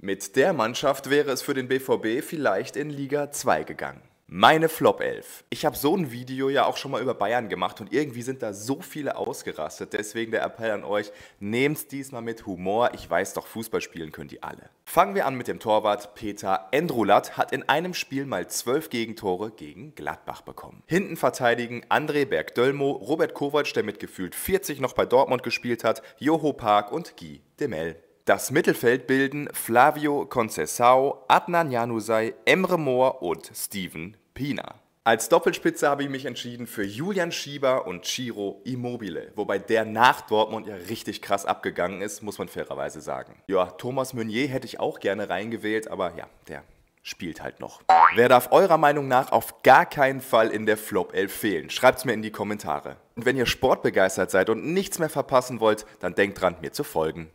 Mit der Mannschaft wäre es für den BVB vielleicht in Liga 2 gegangen. Meine Flop 11. Ich habe so ein Video ja auch schon mal über Bayern gemacht und irgendwie sind da so viele ausgerastet. Deswegen der Appell an euch, nehmt diesmal mit Humor. Ich weiß doch, Fußball spielen können die alle. Fangen wir an mit dem Torwart Peter Endrulat. Hat in einem Spiel mal 12 Gegentore gegen Gladbach bekommen. Hinten verteidigen André Berg-Dölmo, Robert Kovac, der mit gefühlt 40 noch bei Dortmund gespielt hat, Joho Park und Guy Demel. Das Mittelfeld bilden Flavio Concesao, Adnan Januzaj, Emre Mohr und Steven Pina. Als Doppelspitze habe ich mich entschieden für Julian Schieber und Chiro Immobile, wobei der nach Dortmund ja richtig krass abgegangen ist, muss man fairerweise sagen. Ja, Thomas Meunier hätte ich auch gerne reingewählt, aber ja, der spielt halt noch. Wer darf eurer Meinung nach auf gar keinen Fall in der Flop 11 fehlen? Schreibt's mir in die Kommentare. Und wenn ihr sportbegeistert seid und nichts mehr verpassen wollt, dann denkt dran, mir zu folgen.